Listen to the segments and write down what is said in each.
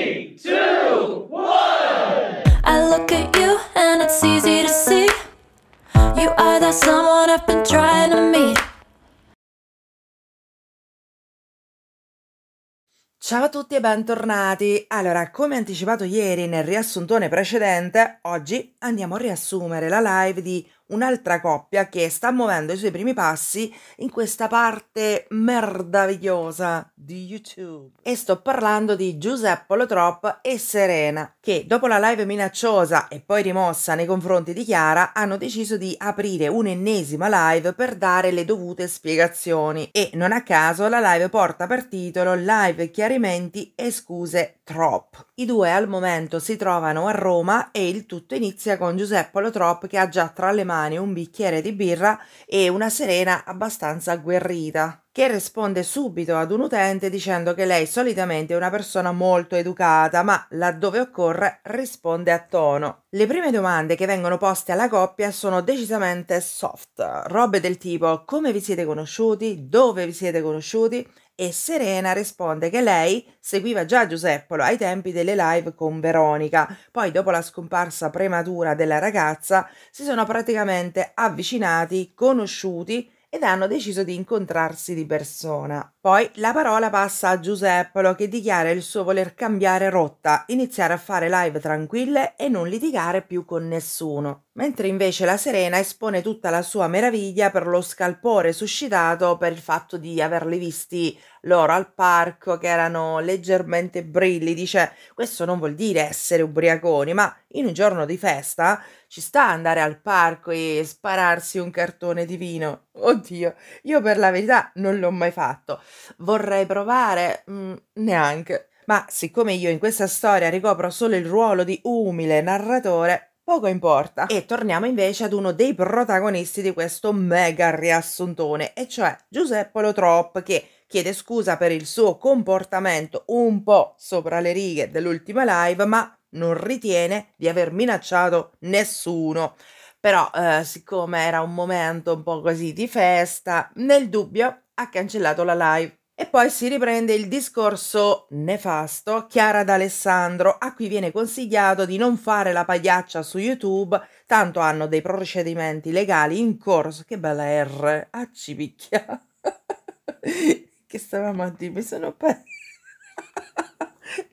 Three, two, one. I look at you and it's easy to see. You are that someone I've been trying to meet. Ciao a tutti e bentornati. Allora, come anticipato ieri nel riassuntone precedente, oggi andiamo a riassumere la live di un'altra coppia che sta muovendo i suoi primi passi in questa parte meravigliosa di YouTube. E sto parlando di Giuseppe Lotrop e Serena, che dopo la live minacciosa e poi rimossa nei confronti di Chiara, hanno deciso di aprire un'ennesima live per dare le dovute spiegazioni. E non a caso la live porta per titolo Live chiarimenti e scuse trop. I due al momento si trovano a Roma e il tutto inizia con Giuseppe Lotrop che ha già tra le mani mani un bicchiere di birra e una serena abbastanza agguerrita, che risponde subito ad un utente dicendo che lei solitamente è una persona molto educata, ma laddove occorre risponde a tono. Le prime domande che vengono poste alla coppia sono decisamente soft, robe del tipo come vi siete conosciuti, dove vi siete conosciuti e Serena risponde che lei seguiva già Giuseppolo ai tempi delle live con Veronica, poi dopo la scomparsa prematura della ragazza si sono praticamente avvicinati, conosciuti ed hanno deciso di incontrarsi di persona. Poi la parola passa a Giuseppolo che dichiara il suo voler cambiare rotta, iniziare a fare live tranquille e non litigare più con nessuno mentre invece la Serena espone tutta la sua meraviglia per lo scalpore suscitato per il fatto di averli visti loro al parco che erano leggermente brilli, dice questo non vuol dire essere ubriaconi, ma in un giorno di festa ci sta andare al parco e spararsi un cartone di vino. Oddio, io per la verità non l'ho mai fatto. Vorrei provare? Mm, neanche. Ma siccome io in questa storia ricopro solo il ruolo di umile narratore, poco importa. E torniamo invece ad uno dei protagonisti di questo mega riassuntone, e cioè Giuseppe Lotrop che chiede scusa per il suo comportamento un po' sopra le righe dell'ultima live, ma non ritiene di aver minacciato nessuno. Però, eh, siccome era un momento un po' così di festa, nel dubbio ha cancellato la live e poi si riprende il discorso nefasto Chiara d'Alessandro, a cui viene consigliato di non fare la pagliaccia su YouTube, tanto hanno dei procedimenti legali in corso. Che bella R, ah ci che stavamo a dire, mi sono persa.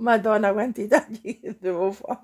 Madonna, quanti tagli devo fare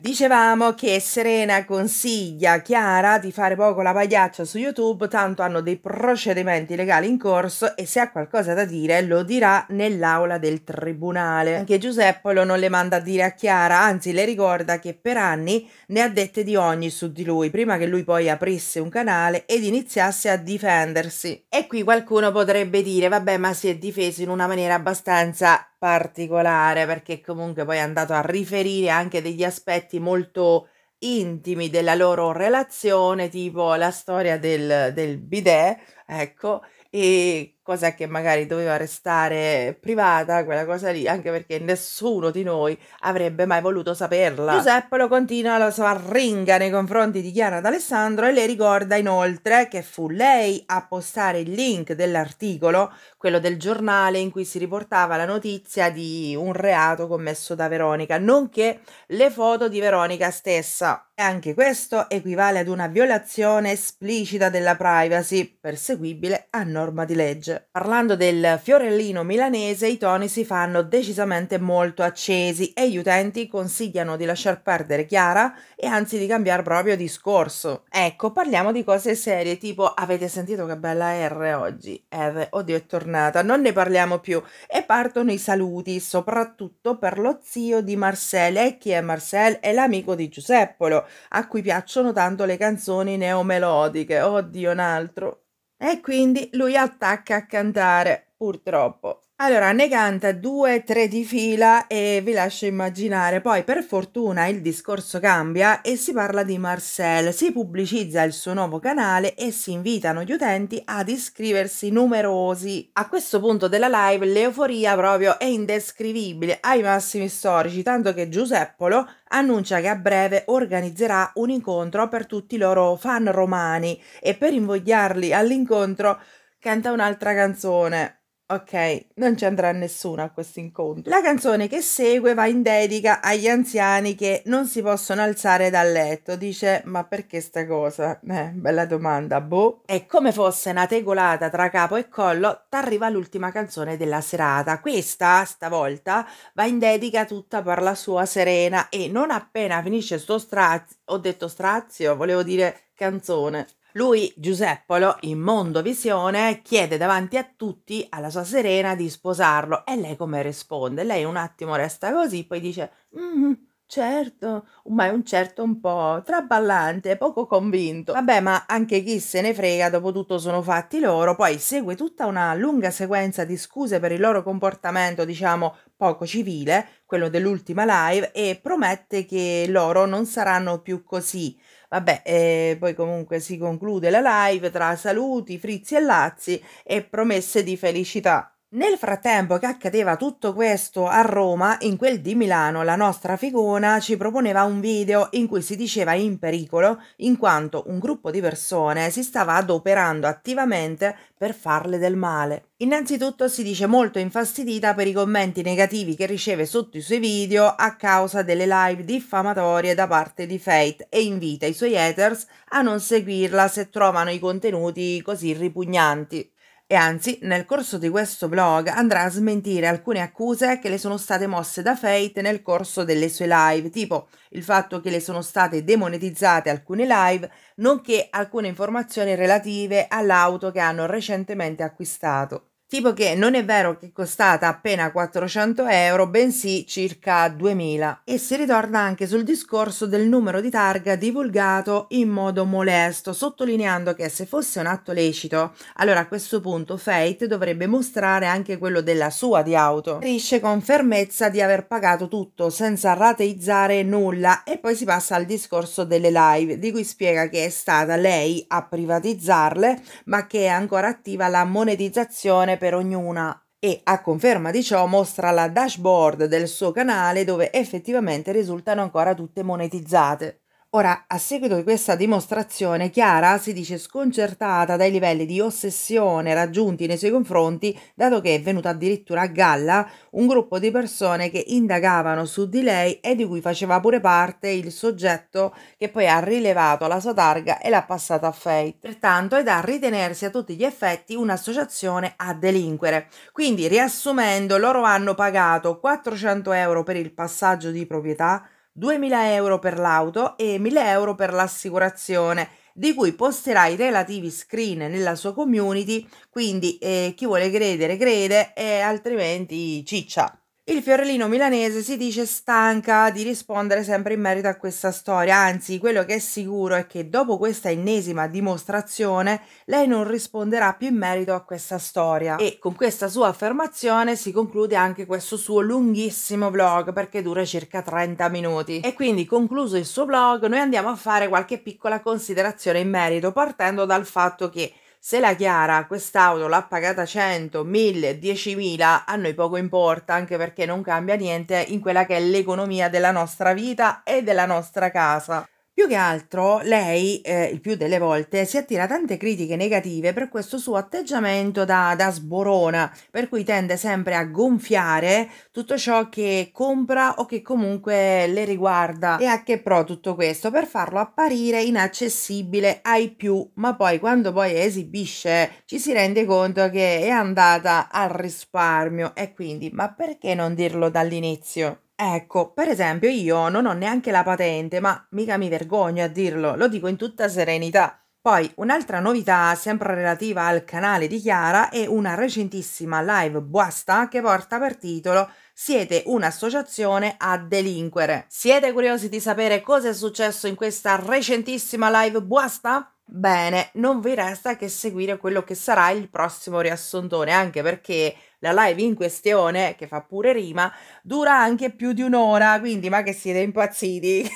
Dicevamo che Serena consiglia a Chiara di fare poco la pagliaccia su YouTube, tanto hanno dei procedimenti legali in corso e se ha qualcosa da dire lo dirà nell'aula del tribunale. Anche Giuseppolo non le manda a dire a Chiara, anzi le ricorda che per anni ne ha dette di ogni su di lui, prima che lui poi aprisse un canale ed iniziasse a difendersi. E qui qualcuno potrebbe dire, vabbè, ma si è difeso in una maniera abbastanza particolare perché che comunque poi è andato a riferire anche degli aspetti molto intimi della loro relazione, tipo la storia del, del bidet, ecco, e cosa che magari doveva restare privata, quella cosa lì, anche perché nessuno di noi avrebbe mai voluto saperla. Giuseppe lo continua la sua ringa nei confronti di Chiara d'Alessandro e le ricorda inoltre che fu lei a postare il link dell'articolo, quello del giornale in cui si riportava la notizia di un reato commesso da Veronica, nonché le foto di Veronica stessa. Anche questo equivale ad una violazione esplicita della privacy, perseguibile a norma di legge. Parlando del fiorellino milanese, i toni si fanno decisamente molto accesi e gli utenti consigliano di lasciar perdere Chiara e anzi di cambiare proprio discorso. Ecco, parliamo di cose serie, tipo avete sentito che bella R oggi? Eve, oddio è tornata, non ne parliamo più. E partono i saluti, soprattutto per lo zio di Marcel. E chi è Marcel? È l'amico di Giuseppolo a cui piacciono tanto le canzoni neomelodiche. Oddio, un altro. E quindi lui attacca a cantare. Purtroppo. Allora, ne canta due, tre di fila e vi lascio immaginare. Poi, per fortuna, il discorso cambia e si parla di Marcel. Si pubblicizza il suo nuovo canale e si invitano gli utenti ad iscriversi numerosi. A questo punto della live, l'euforia proprio è indescrivibile ai massimi storici, tanto che Giuseppolo annuncia che a breve organizzerà un incontro per tutti i loro fan romani e per invogliarli all'incontro canta un'altra canzone. Ok, non ci andrà nessuno a questo incontro. La canzone che segue va in dedica agli anziani che non si possono alzare dal letto. Dice: Ma perché sta cosa? Eh, bella domanda, boh. E come fosse una tegolata tra capo e collo, t'arriva l'ultima canzone della serata. Questa, stavolta, va in dedica tutta per la sua serena. E non appena finisce sto strazio, ho detto strazio, volevo dire canzone. Lui, Giuseppolo, in mondovisione, chiede davanti a tutti alla sua serena di sposarlo e lei come risponde? Lei un attimo resta così, poi dice... Mm-hmm Certo, ma è un certo un po' traballante, poco convinto. Vabbè, ma anche chi se ne frega, dopo tutto sono fatti loro, poi segue tutta una lunga sequenza di scuse per il loro comportamento, diciamo, poco civile, quello dell'ultima live, e promette che loro non saranno più così. Vabbè, eh, poi comunque si conclude la live tra saluti, frizzi e lazzi e promesse di felicità. Nel frattempo che accadeva tutto questo a Roma, in quel di Milano la nostra figona ci proponeva un video in cui si diceva in pericolo in quanto un gruppo di persone si stava adoperando attivamente per farle del male. Innanzitutto si dice molto infastidita per i commenti negativi che riceve sotto i suoi video a causa delle live diffamatorie da parte di Fate e invita i suoi haters a non seguirla se trovano i contenuti così ripugnanti e anzi nel corso di questo blog andrà a smentire alcune accuse che le sono state mosse da Fate nel corso delle sue live, tipo il fatto che le sono state demonetizzate alcune live, nonché alcune informazioni relative all'auto che hanno recentemente acquistato tipo che non è vero che è costata appena 400 euro, bensì circa 2000. E si ritorna anche sul discorso del numero di targa divulgato in modo molesto, sottolineando che se fosse un atto lecito, allora a questo punto Fate dovrebbe mostrare anche quello della sua di auto. Riesce con fermezza di aver pagato tutto senza rateizzare nulla e poi si passa al discorso delle live, di cui spiega che è stata lei a privatizzarle, ma che è ancora attiva la monetizzazione per ognuna e a conferma di ciò mostra la dashboard del suo canale dove effettivamente risultano ancora tutte monetizzate. Ora, a seguito di questa dimostrazione, Chiara si dice sconcertata dai livelli di ossessione raggiunti nei suoi confronti, dato che è venuta addirittura a galla un gruppo di persone che indagavano su di lei e di cui faceva pure parte il soggetto che poi ha rilevato la sua targa e l'ha passata a Faye. Pertanto è da ritenersi a tutti gli effetti un'associazione a delinquere. Quindi, riassumendo, loro hanno pagato 400 euro per il passaggio di proprietà, 2.000 euro per l'auto e 1.000 euro per l'assicurazione, di cui posterà i relativi screen nella sua community, quindi eh, chi vuole credere crede e altrimenti ciccia. Il Fiorellino milanese si dice stanca di rispondere sempre in merito a questa storia, anzi quello che è sicuro è che dopo questa ennesima dimostrazione lei non risponderà più in merito a questa storia e con questa sua affermazione si conclude anche questo suo lunghissimo vlog perché dura circa 30 minuti e quindi concluso il suo vlog noi andiamo a fare qualche piccola considerazione in merito partendo dal fatto che se la Chiara quest'auto l'ha pagata 100, 1000, 10.000, a noi poco importa, anche perché non cambia niente in quella che è l'economia della nostra vita e della nostra casa. Più che altro lei, eh, il più delle volte, si attira tante critiche negative per questo suo atteggiamento da, da, sborona, per cui tende sempre a gonfiare tutto ciò che compra o che comunque le riguarda. E a che pro tutto questo? Per farlo apparire inaccessibile ai più, ma poi quando poi esibisce ci si rende conto che è andata al risparmio e quindi ma perché non dirlo dall'inizio? Ecco, per esempio io non ho neanche la patente, ma mica mi vergogno a dirlo, lo dico in tutta serenità. Poi un'altra novità, sempre relativa al canale di Chiara, è una recentissima live buasta che porta per titolo Siete un'associazione a delinquere. Siete curiosi di sapere cosa è successo in questa recentissima live buasta? Bene, non vi resta che seguire quello che sarà il prossimo riassuntone, anche perché la live in questione, che fa pure rima, dura anche più di un'ora, quindi ma che siete impazziti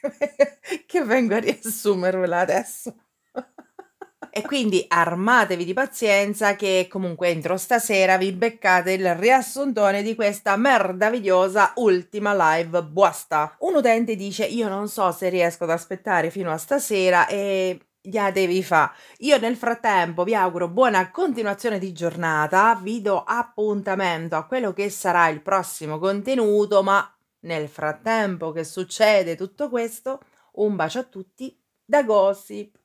che vengo a riassumervela adesso. e quindi armatevi di pazienza che comunque entro stasera vi beccate il riassuntone di questa merdavigliosa ultima live buasta. Un utente dice io non so se riesco ad aspettare fino a stasera e gliela devi fare. Io nel frattempo vi auguro buona continuazione di giornata, vi do appuntamento a quello che sarà il prossimo contenuto, ma nel frattempo che succede tutto questo, un bacio a tutti da Gossip.